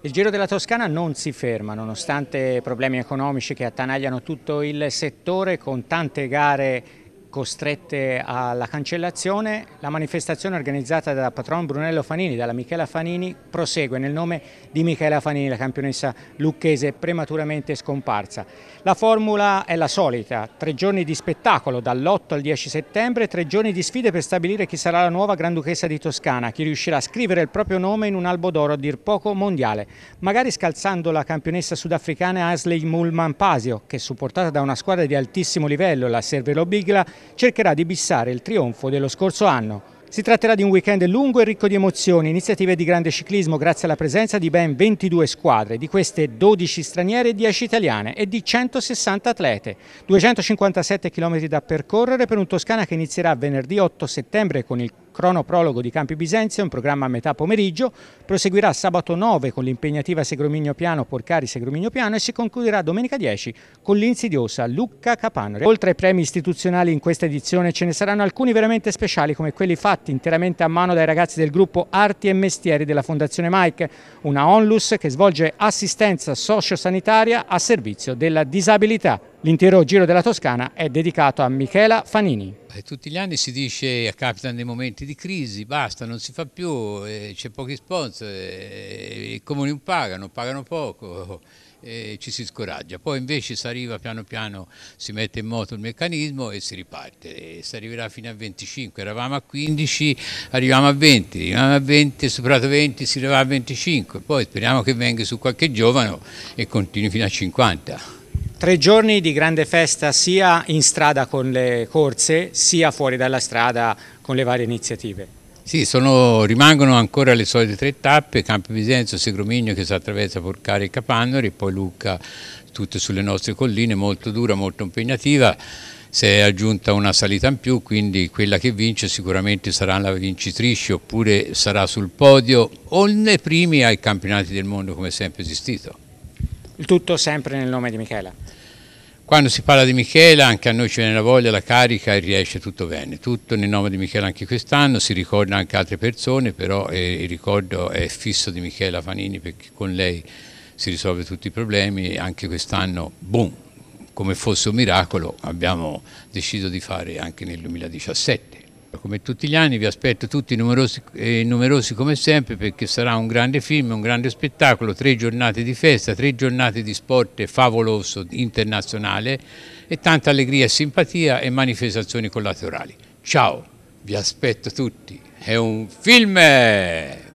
Il Giro della Toscana non si ferma nonostante problemi economici che attanagliano tutto il settore con tante gare costrette alla cancellazione, la manifestazione organizzata da patron Brunello Fanini, dalla Michela Fanini, prosegue nel nome di Michela Fanini, la campionessa lucchese prematuramente scomparsa. La formula è la solita, tre giorni di spettacolo dall'8 al 10 settembre, tre giorni di sfide per stabilire chi sarà la nuova Granduchessa di Toscana, chi riuscirà a scrivere il proprio nome in un albo d'oro a dir poco mondiale, magari scalzando la campionessa sudafricana Asley Mulman Pasio, che supportata da una squadra di altissimo livello, la Servelo Bigla, cercherà di bissare il trionfo dello scorso anno, si tratterà di un weekend lungo e ricco di emozioni, iniziative di grande ciclismo grazie alla presenza di ben 22 squadre, di queste 12 straniere e 10 italiane e di 160 atlete. 257 km da percorrere per un Toscana che inizierà venerdì 8 settembre con il cronoprologo di Campi Bisenzio, un programma a metà pomeriggio, proseguirà sabato 9 con l'impegnativa Segromigno Piano, Porcari Segromigno Piano e si concluderà domenica 10 con l'insidiosa Lucca Capano. Oltre ai premi istituzionali in questa edizione ce ne saranno alcuni veramente speciali come quelli fatti fatti interamente a mano dai ragazzi del gruppo Arti e Mestieri della Fondazione Mike, una onlus che svolge assistenza sociosanitaria a servizio della disabilità. L'intero Giro della Toscana è dedicato a Michela Fanini. Eh, tutti gli anni si dice che eh, capitano dei momenti di crisi, basta, non si fa più, eh, c'è pochi sponsor, i comuni pagano, pagano poco e ci si scoraggia. Poi invece si arriva piano piano, si mette in moto il meccanismo e si riparte. E si arriverà fino a 25, eravamo a 15, arriviamo a 20, arriviamo a 20, superato 20, si arriva a 25. Poi speriamo che venga su qualche giovane e continui fino a 50. Tre giorni di grande festa sia in strada con le corse, sia fuori dalla strada con le varie iniziative. Sì, sono, rimangono ancora le solite tre tappe, Campi Bisenzio, Segromigno che si attraversa Porcari e Capannori, poi Lucca tutte sulle nostre colline, molto dura, molto impegnativa, si è aggiunta una salita in più, quindi quella che vince sicuramente sarà la vincitrice oppure sarà sul podio o nei primi ai campionati del mondo come è sempre esistito. Il tutto sempre nel nome di Michela. Quando si parla di Michela, anche a noi ci viene la voglia, la carica e riesce tutto bene. Tutto nel nome di Michela anche quest'anno, si ricorda anche altre persone, però eh, il ricordo è fisso di Michela Fanini perché con lei si risolve tutti i problemi e anche quest'anno, boom, come fosse un miracolo, abbiamo deciso di fare anche nel 2017. Come tutti gli anni vi aspetto tutti numerosi, eh, numerosi come sempre perché sarà un grande film, un grande spettacolo, tre giornate di festa, tre giornate di sport favoloso internazionale e tanta allegria e simpatia e manifestazioni collaterali. Ciao, vi aspetto tutti, è un film!